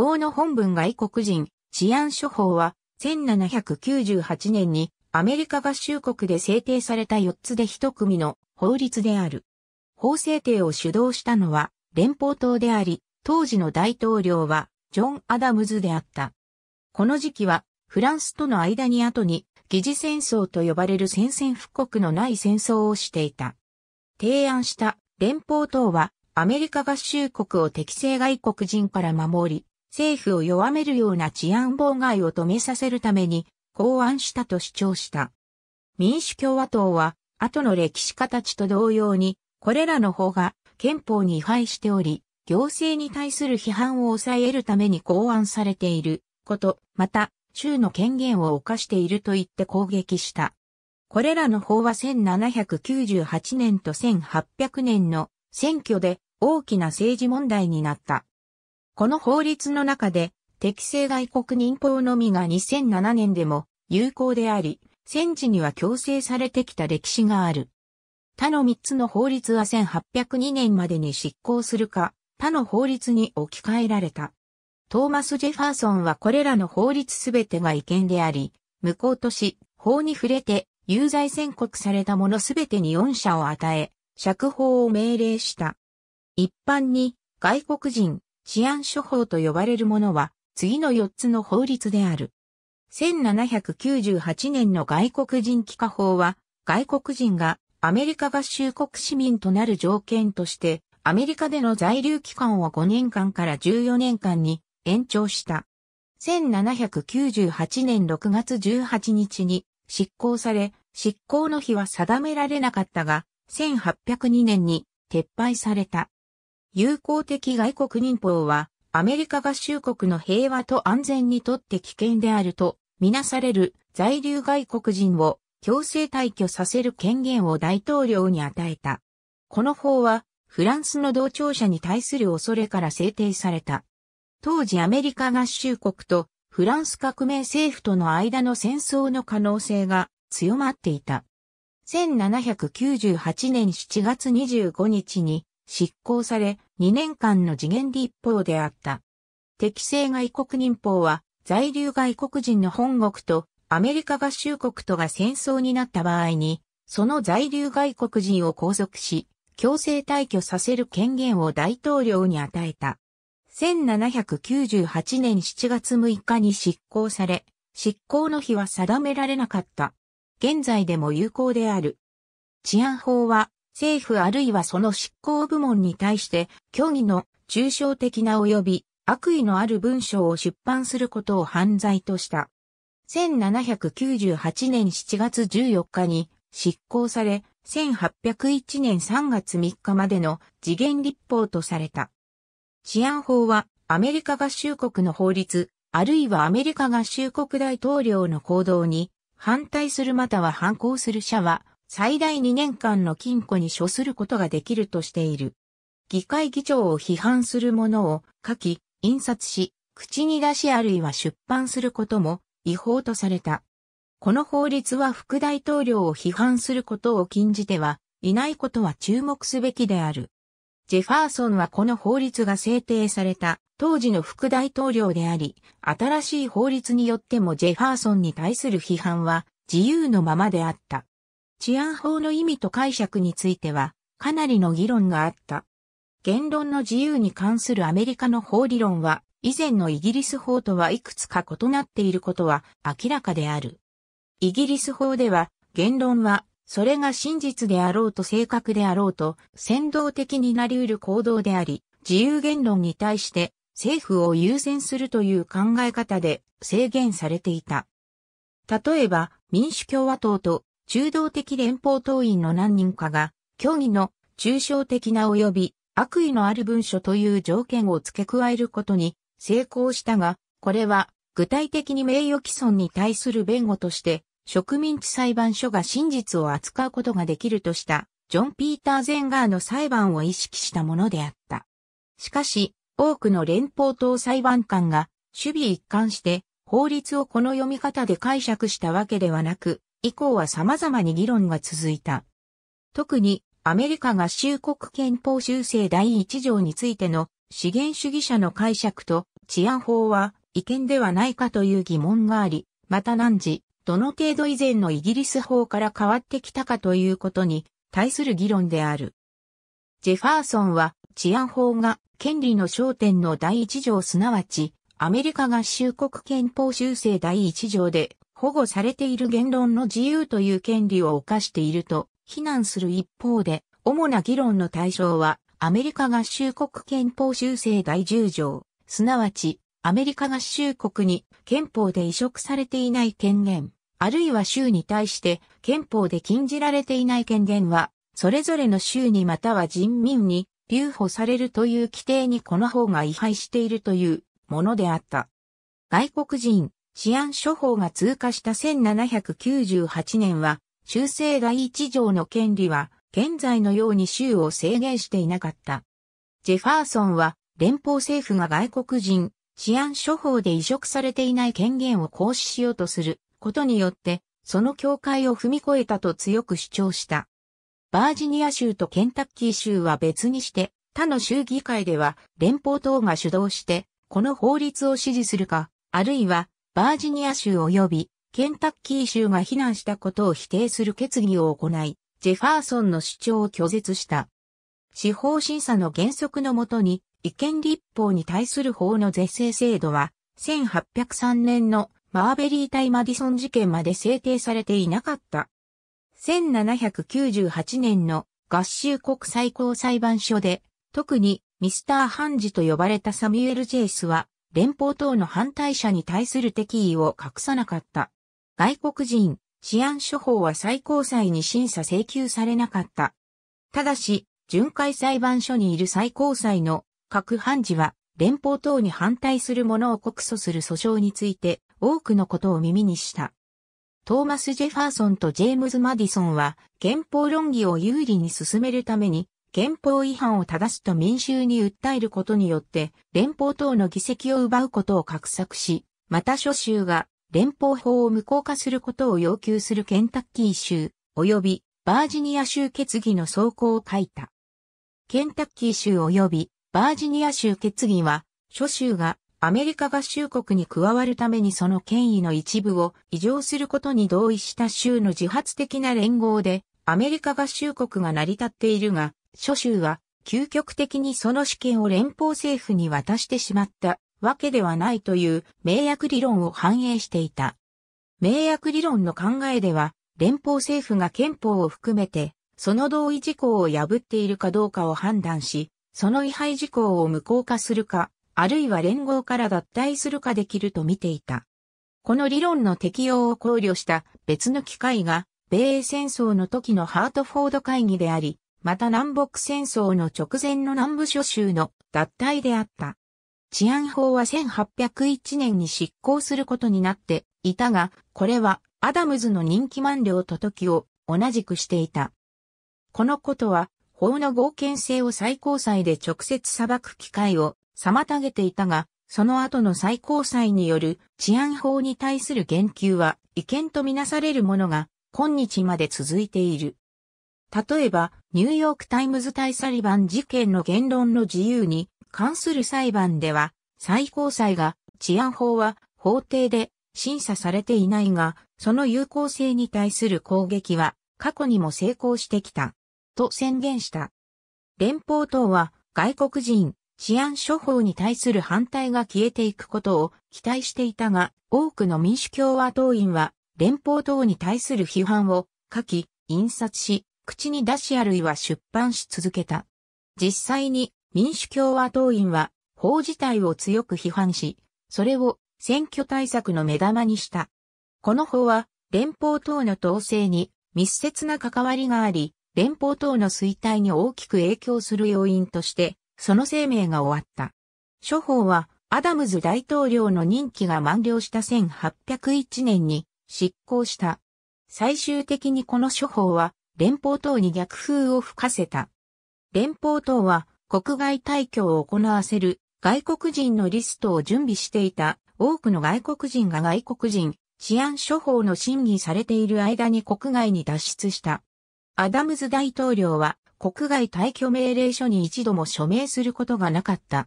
法の本文外国人、治安処方は、1798年にアメリカ合衆国で制定された4つで1組の法律である。法制定を主導したのは連邦党であり、当時の大統領はジョン・アダムズであった。この時期はフランスとの間に後に疑似戦争と呼ばれる宣戦布告のない戦争をしていた。提案した連邦党はアメリカ合衆国を適正外国人から守り、政府を弱めるような治安妨害を止めさせるために考案したと主張した。民主共和党は、後の歴史家たちと同様に、これらの方が憲法に違反しており、行政に対する批判を抑えるために考案されていること、また、州の権限を犯していると言って攻撃した。これらの法は1798年と1800年の選挙で大きな政治問題になった。この法律の中で、適正外国人法のみが2007年でも有効であり、戦時には強制されてきた歴史がある。他の3つの法律は1802年までに執行するか、他の法律に置き換えられた。トーマス・ジェファーソンはこれらの法律すべてが違憲であり、無効とし、法に触れて有罪宣告されたものすべてに恩赦を与え、釈放を命令した。一般に外国人、治安処方と呼ばれるものは、次の4つの法律である。1798年の外国人帰化法は、外国人がアメリカ合衆国市民となる条件として、アメリカでの在留期間を5年間から14年間に延長した。1798年6月18日に執行され、執行の日は定められなかったが、1802年に撤廃された。友好的外国人法は、アメリカ合衆国の平和と安全にとって危険であると、みなされる在留外国人を強制退去させる権限を大統領に与えた。この法は、フランスの同調者に対する恐れから制定された。当時アメリカ合衆国とフランス革命政府との間の戦争の可能性が強まっていた。1798年7月25日に執行され、2年間の次元立法であった。適正外国人法は、在留外国人の本国とアメリカ合衆国とが戦争になった場合に、その在留外国人を拘束し、強制退去させる権限を大統領に与えた。1798年7月6日に執行され、執行の日は定められなかった。現在でも有効である。治安法は政府あるいはその執行部門に対して、虚偽の抽象的な及び悪意のある文章を出版することを犯罪とした。1798年7月14日に執行され、1801年3月3日までの次元立法とされた。治安法はアメリカ合衆国の法律、あるいはアメリカ合衆国大統領の行動に反対するまたは反抗する者は最大2年間の禁錮に処することができるとしている。議会議長を批判するものを書き、印刷し、口に出しあるいは出版することも違法とされた。この法律は副大統領を批判することを禁じてはいないことは注目すべきである。ジェファーソンはこの法律が制定された当時の副大統領であり、新しい法律によってもジェファーソンに対する批判は自由のままであった。治安法の意味と解釈については、かなりの議論があった。言論の自由に関するアメリカの法理論は、以前のイギリス法とはいくつか異なっていることは明らかである。イギリス法では、言論は、それが真実であろうと正確であろうと、先導的になり得る行動であり、自由言論に対して政府を優先するという考え方で制限されていた。例えば、民主共和党と中道的連邦党員の何人かが、虚偽の抽象的な及び悪意のある文書という条件を付け加えることに成功したが、これは具体的に名誉毀損に対する弁護として、植民地裁判所が真実を扱うことができるとした、ジョン・ピーター・ゼンガーの裁判を意識したものであった。しかし、多くの連邦党裁判官が、守備一貫して、法律をこの読み方で解釈したわけではなく、以降は様々に議論が続いた。特にアメリカ合衆国憲法修正第一条についての資源主義者の解釈と治安法は違憲ではないかという疑問があり、また何時、どの程度以前のイギリス法から変わってきたかということに対する議論である。ジェファーソンは治安法が権利の焦点の第一条すなわちアメリカ合衆国憲法修正第一条で保護されている言論の自由という権利を犯していると非難する一方で、主な議論の対象は、アメリカ合衆国憲法修正第10条、すなわち、アメリカ合衆国に憲法で移植されていない権限、あるいは州に対して憲法で禁じられていない権限は、それぞれの州にまたは人民に留保されるという規定にこの方が違反しているというものであった。外国人、治安処方が通過した1798年は、修正第一条の権利は、現在のように州を制限していなかった。ジェファーソンは、連邦政府が外国人、治安処方で移植されていない権限を行使しようとすることによって、その境界を踏み越えたと強く主張した。バージニア州とケンタッキー州は別にして、他の州議会では連邦党が主導して、この法律を支持するか、あるいはバージニア州及びケンタッキー州が非難したことを否定する決議を行い、ジェファーソンの主張を拒絶した。司法審査の原則のもとに、意見立法に対する法の是正制度は、1803年のマーベリー対マディソン事件まで制定されていなかった。1798年の合衆国最高裁判所で、特にミスターハンジと呼ばれたサミュエル・ジェイスは、連邦等の反対者に対する敵意を隠さなかった。外国人、治安処方は最高裁に審査請求されなかった。ただし、巡回裁判所にいる最高裁の各判事は、連邦等に反対する者を告訴する訴訟について多くのことを耳にした。トーマス・ジェファーソンとジェームズ・マディソンは憲法論議を有利に進めるために憲法違反を正すと民衆に訴えることによって連邦等の議席を奪うことを画策し、また諸州が連邦法を無効化することを要求するケンタッキー州及びバージニア州決議の草稿を書いた。ケンタッキー州及びバージニア州決議は諸州がアメリカ合衆国に加わるためにその権威の一部を異常することに同意した州の自発的な連合でアメリカ合衆国が成り立っているが、諸州は究極的にその主権を連邦政府に渡してしまったわけではないという名約理論を反映していた。名約理論の考えでは、連邦政府が憲法を含めて、その同意事項を破っているかどうかを判断し、その違反事項を無効化するか、あるいは連合から脱退するかできると見ていた。この理論の適用を考慮した別の機会が、米英戦争の時のハートフォード会議であり、また南北戦争の直前の南部諸州の脱退であった。治安法は1801年に執行することになっていたが、これはアダムズの人気満了と時を同じくしていた。このことは法の合憲性を最高裁で直接裁く機会を妨げていたが、その後の最高裁による治安法に対する言及は違憲とみなされるものが今日まで続いている。例えば、ニューヨークタイムズ対サリバン事件の言論の自由に関する裁判では、最高裁が治安法は法廷で審査されていないが、その有効性に対する攻撃は過去にも成功してきた、と宣言した。連邦党は外国人治安処方に対する反対が消えていくことを期待していたが、多くの民主共和党員は連邦党に対する批判を書き、印刷し、口に出しあるいは出版し続けた。実際に民主共和党員は法自体を強く批判し、それを選挙対策の目玉にした。この法は連邦党の統制に密接な関わりがあり、連邦党の衰退に大きく影響する要因として、その生命が終わった。諸法はアダムズ大統領の任期が満了した1801年に執行した。最終的にこの諸法は連邦等に逆風を吹かせた。連邦等は国外退去を行わせる外国人のリストを準備していた多くの外国人が外国人治安処方の審議されている間に国外に脱出した。アダムズ大統領は国外退去命令書に一度も署名することがなかった。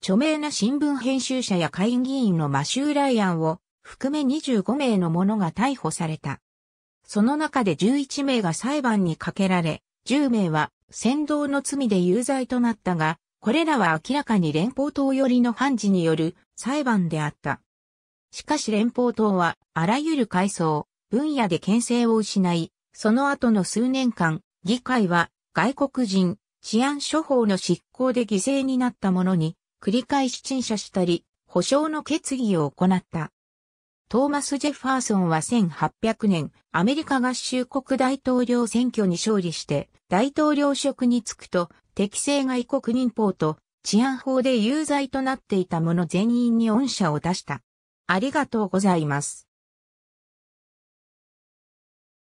著名な新聞編集者や会議員のマシュー・ライアンを含め25名の者が逮捕された。その中で11名が裁判にかけられ、10名は先導の罪で有罪となったが、これらは明らかに連邦党寄りの判事による裁判であった。しかし連邦党はあらゆる階層、分野で牽制を失い、その後の数年間、議会は外国人、治安処方の執行で犠牲になった者に繰り返し陳謝したり、保障の決議を行った。トーマス・ジェファーソンは1800年、アメリカ合衆国大統領選挙に勝利して、大統領職に就くと、適正外国民法と治安法で有罪となっていた者全員に恩赦を出した。ありがとうございます。